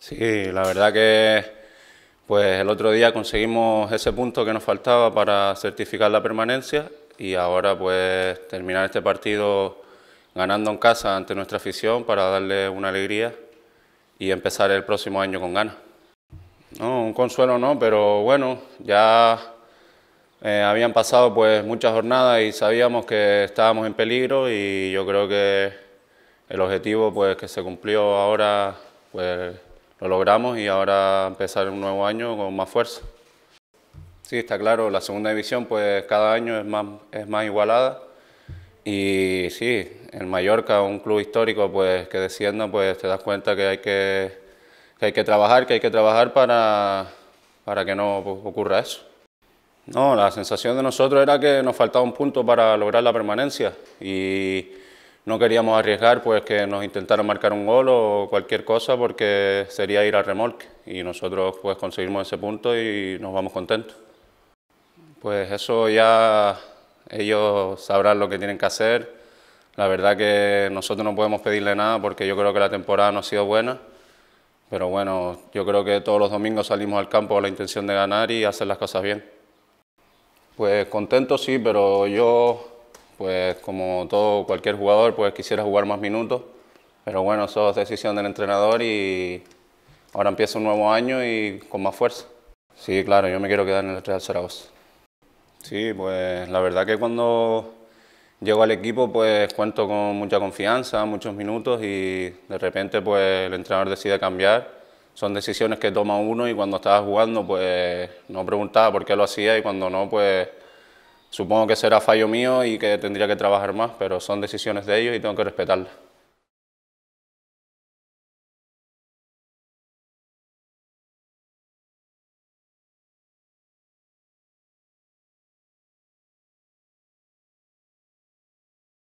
Sí, la verdad que pues el otro día conseguimos ese punto que nos faltaba para certificar la permanencia y ahora pues terminar este partido ganando en casa ante nuestra afición para darle una alegría y empezar el próximo año con ganas. No, un consuelo no, pero bueno, ya eh, habían pasado pues muchas jornadas y sabíamos que estábamos en peligro y yo creo que el objetivo pues que se cumplió ahora pues lo logramos y ahora empezar un nuevo año con más fuerza. Sí, está claro, la segunda división pues cada año es más, es más igualada y sí, en Mallorca, un club histórico pues que descienda, pues te das cuenta que hay que, que hay que trabajar, que hay que trabajar para, para que no ocurra eso. No, la sensación de nosotros era que nos faltaba un punto para lograr la permanencia y no queríamos arriesgar pues que nos intentaran marcar un gol o cualquier cosa porque sería ir al remolque y nosotros pues conseguimos ese punto y nos vamos contentos. Pues eso ya ellos sabrán lo que tienen que hacer. La verdad que nosotros no podemos pedirle nada porque yo creo que la temporada no ha sido buena. Pero bueno, yo creo que todos los domingos salimos al campo con la intención de ganar y hacer las cosas bien. Pues contento sí, pero yo pues como todo cualquier jugador, pues quisiera jugar más minutos, pero bueno, eso es decisión del entrenador y ahora empieza un nuevo año y con más fuerza. Sí, claro, yo me quiero quedar en el Real Zaragoza. Sí, pues la verdad que cuando llego al equipo pues cuento con mucha confianza, muchos minutos y de repente pues el entrenador decide cambiar. Son decisiones que toma uno y cuando estaba jugando pues no preguntaba por qué lo hacía y cuando no pues Supongo que será fallo mío y que tendría que trabajar más, pero son decisiones de ellos y tengo que respetarlas.